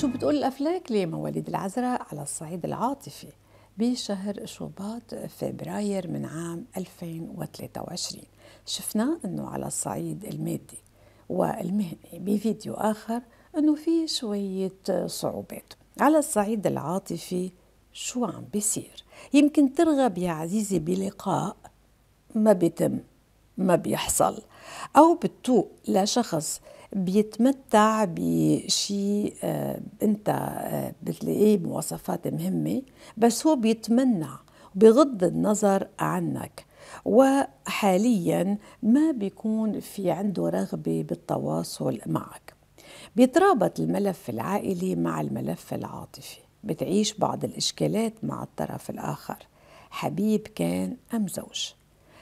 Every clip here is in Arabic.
شو بتقول الأفلاك لمواليد العذراء على الصعيد العاطفي بشهر شباط فبراير من عام 2023 شفنا أنه على الصعيد المادي والمهني بفيديو آخر أنه في شوية صعوبات على الصعيد العاطفي شو عم بيصير يمكن ترغب يا عزيزي بلقاء ما بيتم ما بيحصل أو بتوق لشخص بيتمتع بشيء آه، انت آه، بتلاقيه مواصفات مهمه بس هو بيتمنع بغض النظر عنك وحاليا ما بيكون في عنده رغبه بالتواصل معك بيترابط الملف العائلي مع الملف العاطفي بتعيش بعض الاشكالات مع الطرف الاخر حبيب كان ام زوج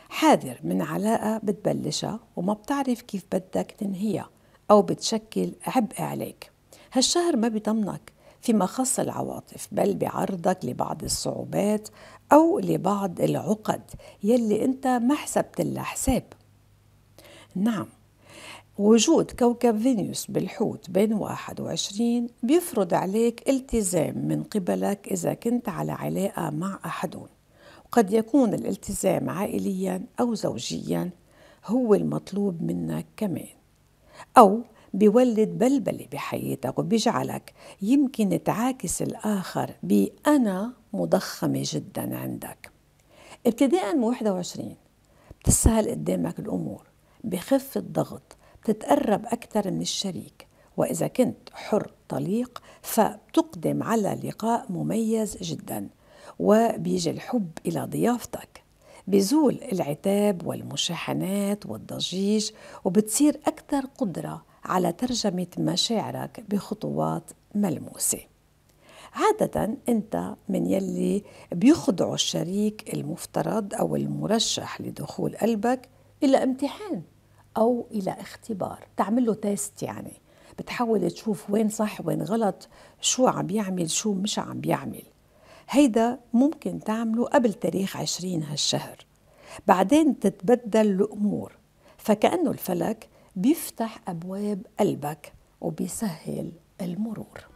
حاذر من علاقه بتبلشها وما بتعرف كيف بدك تنهيها أو بتشكل عبء عليك هالشهر ما بيطمنك فيما خص العواطف بل بعرضك لبعض الصعوبات أو لبعض العقد يلي أنت ما حسبت لها حساب نعم وجود كوكب فينيوس بالحوت بين 21 بيفرض عليك التزام من قبلك إذا كنت على علاقة مع أحدهم وقد يكون الالتزام عائليا أو زوجيا هو المطلوب منك كمان أو بيولد بلبلة بحياتك وبيجعلك يمكن تعاكس الآخر بأنا مضخمة جدا عندك ابتداء من 21 بتسهل قدامك الأمور بخف الضغط بتتقرب أكثر من الشريك وإذا كنت حر طليق فبتقدم على لقاء مميز جدا وبيجي الحب إلى ضيافتك بزول العتاب والمشاحنات والضجيج وبتصير أكثر قدرة على ترجمة مشاعرك بخطوات ملموسة عادة أنت من يلي بيخضعوا الشريك المفترض أو المرشح لدخول قلبك إلى امتحان أو إلى اختبار تعمله تيست يعني بتحاول تشوف وين صح وين غلط شو عم يعمل شو مش عم يعمل هيدا ممكن تعمله قبل تاريخ عشرين هالشهر بعدين تتبدل الأمور فكأنه الفلك بيفتح أبواب قلبك وبيسهل المرور